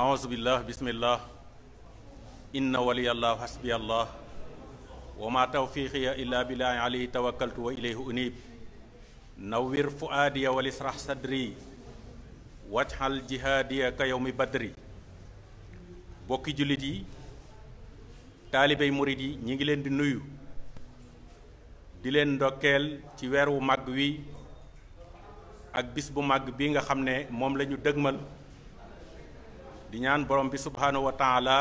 أعوذ بالله بسم الله إن ولي الله حسبي الله وما توفيقي إلا بالله عليه توكلت وإليه أنيب نور فؤادي ولسرح صدري واجعل جهادي كيوم بدري bokki jullit yi taalibey murit yi ñi ngi leen di nuyu di leen ndokkeel ci weer wu màgg wi ak bis bu màgg bi nga xam ne moom la ñu dëgmal di ñaan borom bi subhaanahu wa taala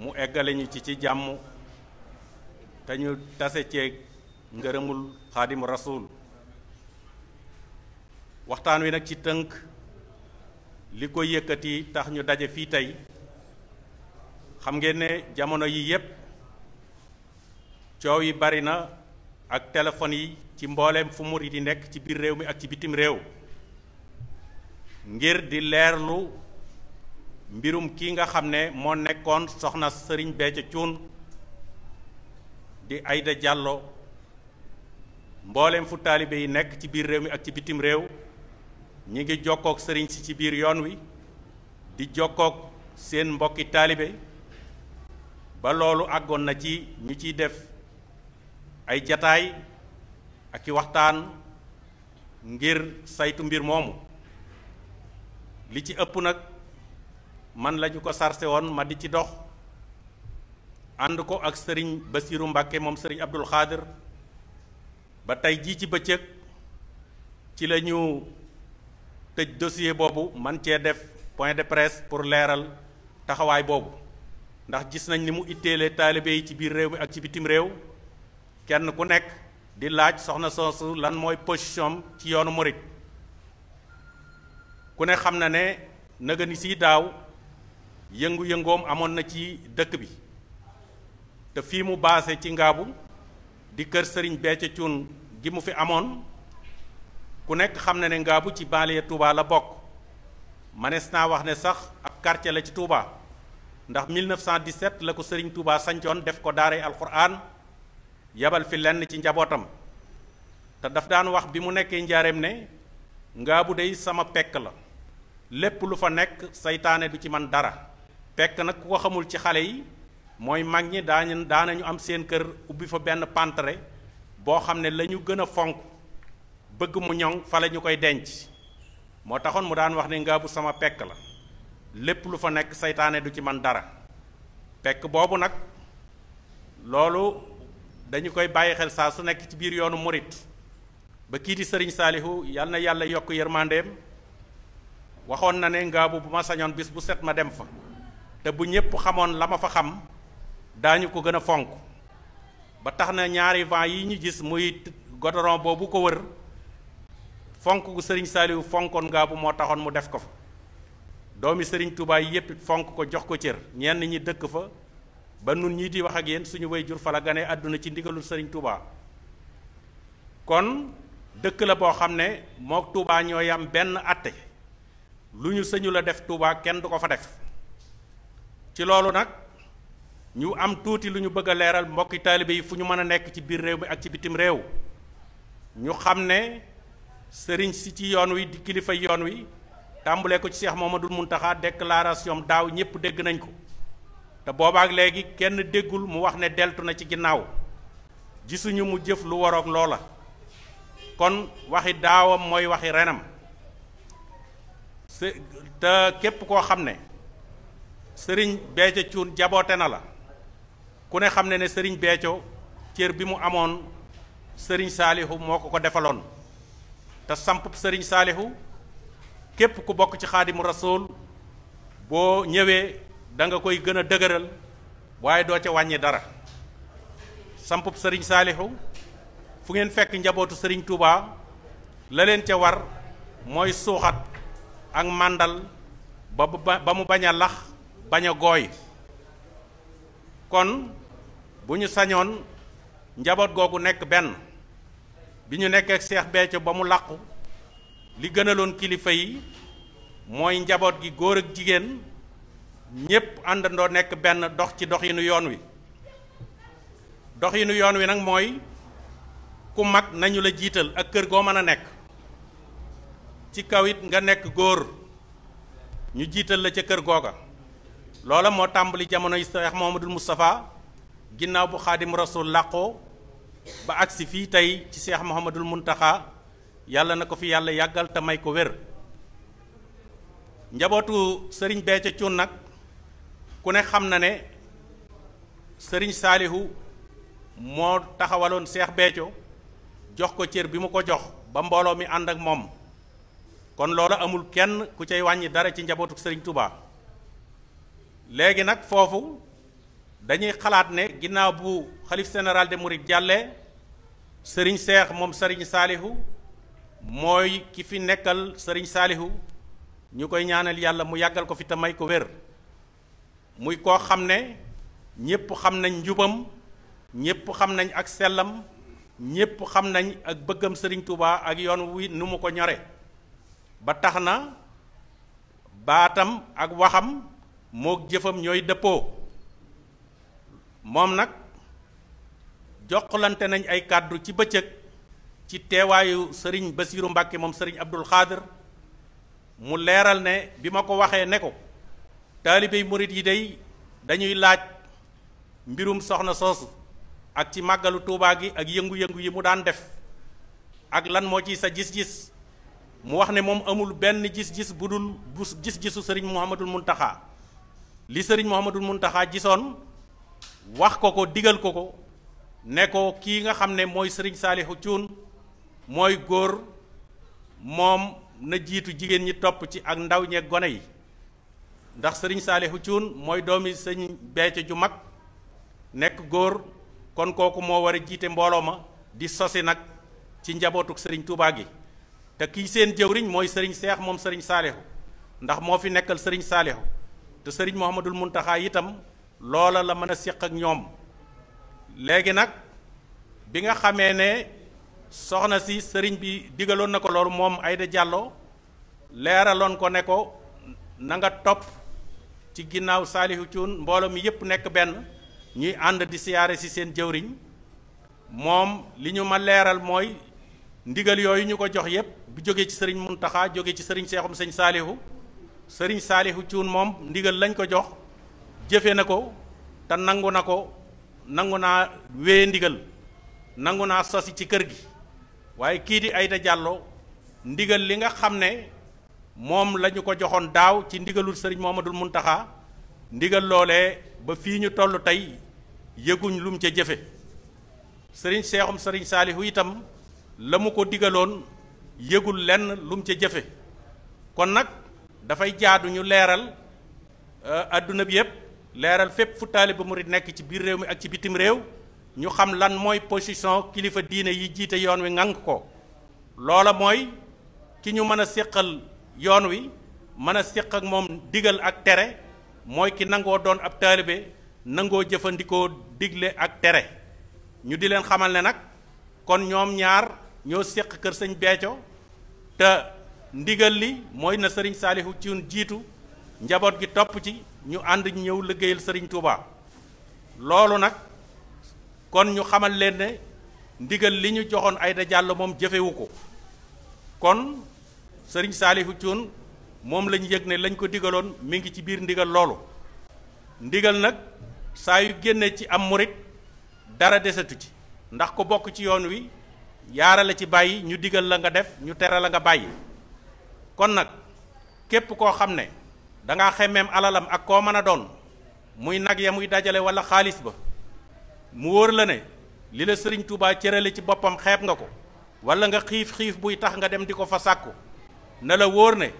mu eggale ñu ci ci jàmm te ñu tase ceeg ngërëmul xaadimu rasul waxtaan wi nag ci tënk li ko yëkkati tax ñu daje fii tey xam ngeen ne jamono yi yépp coow yi bari na ak téléphone yi ci mbooleem fu murid yi di nekk ci biir réew mi ak ci bitim réew ngir di leerlu mbirum kii nga xam ne moo nekkoon soxna sëriñ ca Thioune di ayda Diallo mboolem fu taalibe yi nekk ci biir réew mi ak ci bitim réew ñi ngi jokkook sëriñ si ci biir yoon wi di jokkook seen mbokki taalibe ba loolu àggoon na ci ñu ciy def ay jataay ak i waxtaan ngir saytu mbir moomu li ci ëpp nag man lañu ko sarse woon ma di ci dox ànd ko ak sëriñ Basiiru Mbàkke moom sëriñ Abdul Xaadir ba tey jii ci bëccëg ci la ñu tëj dossier boobu man cee def point de presse pour leeral taxawaay boobu ndax gis nañ ni mu itteele taalibe yi ci biir réew mi ak ci bitim réew kenn ku nekk di laaj soxna soosu lan mooy position ci yoonu murit ku ne xam na ne naga ni si daaw yëngu-yëngoom amoon na ci dëkk bi te fii mu baase ci ngaabu di kër sëriñ Béthio Thioune gi mu fi amoon ku nekk xam na ne ngaabu ci banlieue Touba la bokk manees naa wax ne sax ab quartier la ci Touba ndax 1917 la ko sëriñ Touba sancoon def ko daaray alquran yabal fi lenn ci njabootam te daf daan wax bi mu nekkee njaareem ne ngaabu dey sama pekk la lépp lu fa nekk seytaane du ci man dara pekk nag ku ko xamul ci xale yi mooy mag ñi daañu daanañu am seen kër ubbi fa benn pantre boo xam ne lañu ñu gën a fonk bëgg mu ñoŋ fa lañu koy denc moo taxoon mu daan wax ne bu sama pekk la lépp lu fa nekk seytaane du ci man dara pekk boobu nag loolu dañu koy bàyyi xel saa su nekk ci biir yoonu morit ba kii di sëriñ saalihu yal na yàlla yokk yërmandeem waxoon na ne ngaabu bu ma sañoon bis bu set ma dem fa te bu ñépp xamoon la ma fa xam daañu ko gën a fonk ba tax na ñaari vent yi ñu gis muy godoron boobu ko wër fonk gu sëriñ Saaliwu fonkoon ngaabu moo taxoon mu def ko fa doomi sëriñ Tuubaa yi yépp fonk ko jox ko cër ñenn ñi dëkk fa ba nun ñii di wax ak yéen suñu way jur fa la gane àdduna ci ndigalul sëriñ Tuubaa kon dëkk la boo xam ne mook Tuubaa ñooy am benn atte lu ñu sañu la def Touba kenn du ko fa def ci loolu nag ñu am tuuti lu ñu bëgg a leeral mbokki taalibe yi fu ñu mën a nekk ci biir réew mi ak ci bitim réew ñu xam ne sëriñ si ci yoon wi di kilifa yoon wi tàmbulee ko ci Cheikh Mamadou Mountakha déclaration daaw ñëpp dégg nañ ko te boobaak léegi kenn déggul mu wax ne deltu na ci ginnaaw gisuñu mu jëf lu waroog loola kon waxi daawam mooy waxi renam te képp koo xam ne sëriñ Béthio Thioune jaboote na la ku ne xam ne ne sëriñ Béthio cër bi mu amoon sëriñ saalihu moo ko ko defaloon te samp sëriñ saalihu képp ku bokk ci xaadimu rasool boo ñëwee da nga koy gën a dëgëral waaye doo ca wàññi dara sampub sëriñ saalihu fu ngeen fekk njabootu sëriñ Touba la leen ca war mooy suuxat Ang mandal ba ba mu baña lax baña goy kon buñu sañon njabot gogu nek ben biñu nek bamu ak cheikh kili ba mu làqu li gënalon kilifa yi moy njabot gi góor ak jigen ñepp andando nek ben dox ci doxinu yoon wi doxinu yoon wi nak moy ku mag nañu la jital ak kër go mëna nek ci kaw it nga nekk góor ñu jiital la ca kër googa loola moo tàmbali jamono yi Seex Muhammadul mustafa ginnaaw bu xaadim rasul làqoo ba agsi fii tey ci Seex Muhammadul Muntaxa yàlla na ko fi yàlla yàggal te may ko wér njabootu sëriñ Béthio Thioune nag ku ne xam na ne sëriñ saalihu moo taxawaloon Seex Béthio jox ko cér bi mu ko jox ba mbooloo mi ànd ak moom kon loola amul kenn ku cay wàññi dara ci njabootu sëriñ Touba léegi nag foofu dañuy xalaat ne ginnaaw bu xalif général de Mouride jàlle sëriñ Seex moom Serigne Saalihu mooy ki fi nekkal sëriñ Saalihu ñu koy ñaanal yàlla mu yàggal ko fi te may ko wér muy koo xam ne ñépp xam nañ njubam ñépp xam nañ ak sellam ñépp xam nañ ak bëggam sëriñ Touba ak yoon wi nu mu ko ñore ba Batam na ak waxam mok jëfam ñoy depo mom nak joxlanté nañ ay cadre ci bëccëg ci sëriñ basiru mbacké mom sëriñ abdul Khadir mu léral ne bima ko waxé né ko talibé mouride yi day dañuy laaj mbirum soxna sos ak ci magalu touba gi ak yëngu-yëngu yi mu daan def ak lan mo ci sa gis-gis mu wax ne moom amul benn gis-gis bu dul bu gis-gisu sëriñ Mouhamadul Muntaxa li sëriñ Mouhamadul Muntaxa jisoon wax ko ko digal ko ko ne ko kii nga xam ne mooy sëriñ Saalihu Cuun mooy góor moom na jiitu jigéen ñi topp ci ak ndaw ñeeg gone yi ndax sëriñ Saalihu Cuun mooy doomi sëñ Béthio ju mag nekk góor kon kooku moo war a jiite mbooloo ma di sosi nag ci njabootuk sëriñ Tuubaa gi te ki seen jeuwriñ moy serigne cheikh mom serigne salih ndax mo fi nekkal serigne salih te serigne Mouhamadul muntaha itam loola la meuna sekk ak ñom legi nak bi nga xamé né soxna si serigne bi digalon nako lool mom ayda Aïda Diallo leeraloon ko neko na nga top ci ginnaw salihu tun mi nekk ben ñuy and di siaré ci seen jeuwriñ mom liñu ma leral moy ndigal yoy ñuko jox yep bi jógee ci sëriñ Muntaxa jógee ci sëriñ Seexum sëñ Saalihu sëriñ Saalihu Cuun moom ndigal lañ ko jox jëfe na ko te nangu na ko nangu naa wee ndigal nangu naa sosi ci kër gi waaye kii di Aida jàlloo ndigal li nga xam ne moom la ko joxoon daaw ci ndigalul sëriñ moom Muhammadul Muntaxa ndigal loole ba fii ñu toll tey yëguñ lum ca jëfe sëriñ Seexum sëriñ Saalihu itam la mu ko digaloon yëgul lenn lum mu ca jëfe kon nag dafay jaadu ñu leeral àdduna euh, bi yëpp leeral fépp fu taaliba murid nekk ci biir réew mi ak ci bitim réew ñu xam lan mooy position kilifa diine yi jiite yoon wi ngang ko loola mooy ki ñu mën a séqal yoon wi mën a séq ak moom digal ak tere mooy ki nangoo doon ab taalibe nangoo jëfandikoo digle ak tere ñu di leen xamal ne nag kon ñoom ñaar ñoo séq kër sëñ Béthio te ndigal li mooy na sëriñ saalihu ciun jiitu njaboot gi topp ci ñu ànd ñëw lëggéeyal sëriñ tuuba loolu nag kon ñu xamal leen ne ndigal li ñu joxoon ayda jàll moom jëfewu ko kon sëriñ saalihu cuun moom lañ yëg ne lañ ko digaloon mi ngi ci biir ndigal loolu ndigal nag saa yu génne ci am murit dara desatu ci ndax ko bokk ci yoon wi yaara la ci bayyi ñu digal la nga def ñu téra la nga bayyi kon nak képp ko xamné da alalam ak ko mëna doon muy nag ya muy dajalé wala xaaliss ba mu wor la né li la serigne Touba cërale ci bopam xép nga ko wala nga xif xif buy tax nga dem diko fa sakku na la wor né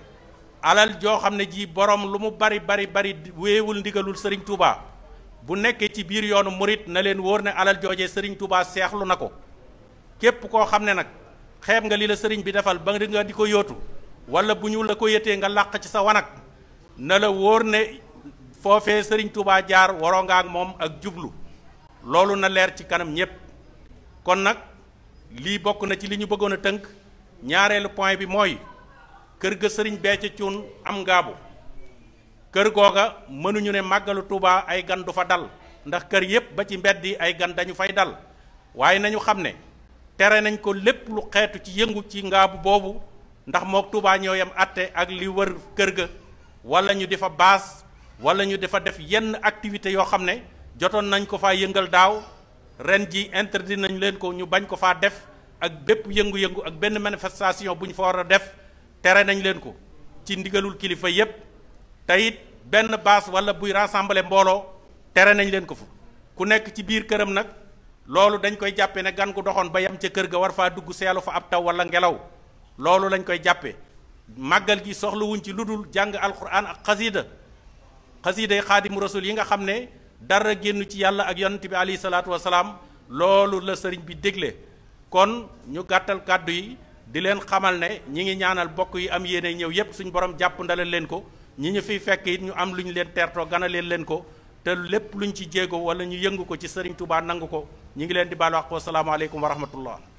alal jo xamné ji borom lu mu bari bari bari wéewul ndigalul serigne Touba bu Bunne ci biir yoonu murit na leen wor né alal jojé serigne Touba seexlu na képp koo xam ne nag xeeb nga li la sëriñ bi defal ba nga di ko yootu wala bu ñu la ko yëtee nga làq ci sa wanag na la wóor ne foofee sëriñ Touba jaar waroo nga ak moom ak jublu loolu na leer ci kanam ñépp kon nag lii bokk na ci li ñu bëggoon a tënk ñaareelu point bi mooy kër ga sëriñ bee ci Thioune am gaabu kër googa mënuñu ne màggalu Touba ay gan du fa dal ndax kër yépp ba ci mbedd yi ay gan dañu fay dal waaye nañu xam ne tere nañ ko lépp lu xeetu ci yëngu ci ngaabu boobu ndax mook Tuubaa ñoo yam atte ak li wër kër ga wala ñu di fa baas wala ñu di fa def yenn activité yoo xam ne jotoon nañ ko faa yëngal daaw ren ji interdit nañ leen ko ñu bañ ko faa def ak bépp yëngu-yëngu ak benn manifestation bu ñu fa war a def tere nañ leen ko ci ndigalul kilifa yépp te it benn baas wala buy rassembler mbooloo tere nañ leen ko fu ku nekk ci biir këram nag loolu dañ koy jàppe ne gan gu doxoon ba yam ca kër ga war faa dugg seelu fa ab taw wala ngelaw loolu lañ koy jàppe màggal gi soxlawuñ ci lu dul jàng alquran ak xasiida xasiiday xaadimu rasul yi nga xam ne dara génn ci yàlla ak yonent bi alayhi salaatu wasalaam loolu la sëriñ bi dégle kon ñu gàttal kàddu yi di leen xamal ne ñi ngi ñaanal bokk yi am yéene ñëw yépp suñ borom jàpp ndalal leen ko ñi ñu fiy fekk it ñu am lu ñu leen teertoo ganaleel leen ko te lépp luñ ci jéego wala ñu yëngu ko ci sëriñ Tuubaa nangu ko ñu ngi leen di baalu àq wa salaamu aleykum wa rahmatullah